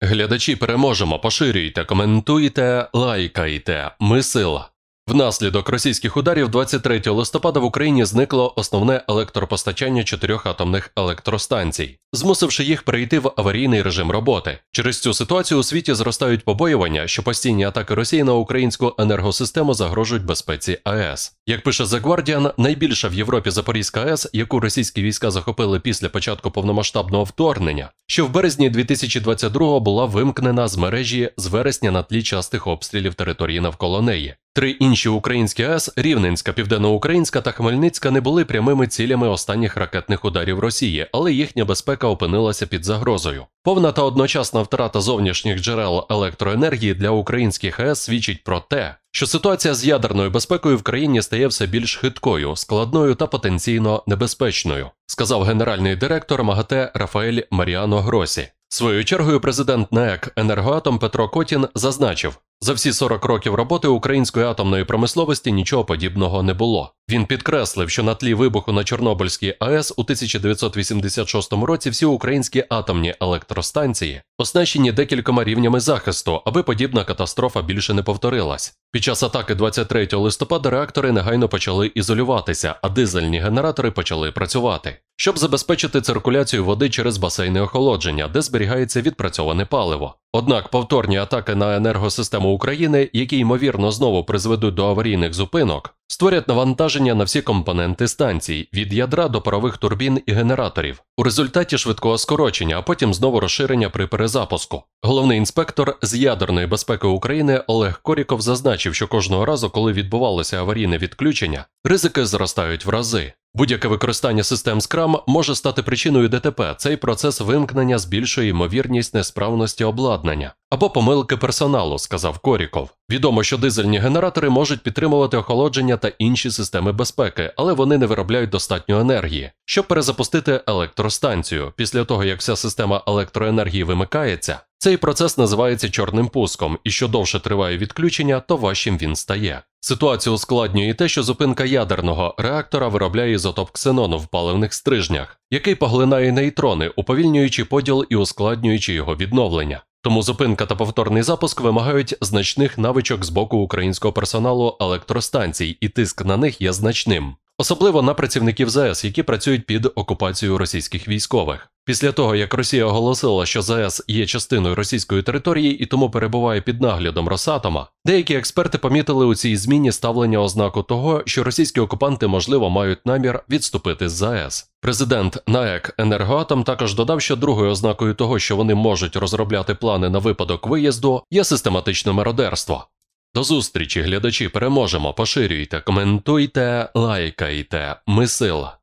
Глядачі переможемо, поширюйте, коментуйте, лайкайте. Ми сила. Внаслідок російських ударів 23 листопада в Україні зникло основне електропостачання чотирьох атомних електростанцій, змусивши їх перейти в аварійний режим роботи. Через цю ситуацію у світі зростають побоювання, що постійні атаки Росії на українську енергосистему загрожують безпеці АЕС. Як пише The Guardian, найбільша в Європі Запорізька АЕС, яку російські війська захопили після початку повномасштабного вторгнення, що в березні 2022-го була вимкнена з мережі з вересня на тлі частих обстрілів території навколо неї. Три інші українські АЕС Рівненська, Південноукраїнська та Хмельницька не були прямими цілями останніх ракетних ударів Росії, але їхня безпека опинилася під загрозою. Повна та одночасна втрата зовнішніх джерел електроенергії для українських аес свідчить про те, що ситуація з ядерною безпекою в країні стає все більш хиткою, складною та потенційно небезпечною, сказав генеральний директор МАГАТЕ Рафаель Маріано Гросі. Своєю чергою президент НЕК енергоатом Петро Котін зазначив, за всі 40 років роботи української атомної промисловості нічого подібного не було. Він підкреслив, що на тлі вибуху на Чорнобильській АЕС у 1986 році всі українські атомні електростанції оснащені декількома рівнями захисту, аби подібна катастрофа більше не повторилась. Під час атаки 23 листопада реактори негайно почали ізолюватися, а дизельні генератори почали працювати щоб забезпечити циркуляцію води через басейни охолодження, де зберігається відпрацьоване паливо. Однак повторні атаки на енергосистему України, які ймовірно знову призведуть до аварійних зупинок, створять навантаження на всі компоненти станцій від ядра до парових турбін і генераторів, у результаті швидкого скорочення, а потім знову розширення при перезапуску. Головний інспектор з ядерної безпеки України Олег Коріков зазначив, що кожного разу, коли відбувалося аварійне відключення, ризики зростають в рази. Будь-яке використання систем Scrum може стати причиною ДТП. Цей процес вимкнення збільшує ймовірність несправності обладнання або помилки персоналу, сказав Коріков. Відомо, що дизельні генератори можуть підтримувати охолодження та інші системи безпеки, але вони не виробляють достатньо енергії, щоб перезапустити електростанцію. Після того як вся система електроенергії вимикається, цей процес називається чорним пуском, і що довше триває відключення, то важчим він стає. Ситуацію ускладнює те, що зупинка ядерного реактора виробляє ізотоп ксенону в паливних стрижнях, який поглинає нейтрони, уповільнюючи поділ і ускладнюючи його відновлення. Тому зупинка та повторний запуск вимагають значних навичок з боку українського персоналу електростанцій, і тиск на них є значним, особливо на працівників ЗАЕС, які працюють під окупацією російських військових. Після того, як Росія оголосила, що ЗАЕС є частиною російської території і тому перебуває під наглядом Росатома, деякі експерти помітили у цій зміні ставлення ознаку того, що російські окупанти, можливо, мають намір відступити з ЗАЕС. Президент НАЕК Енергоатом також додав, що другою ознакою того, що вони можуть розробляти плани на випадок виїзду, є систематичне мародерство. До зустрічі, глядачі, переможемо. Поширюйте, коментуйте, лайкайте. Ми сила.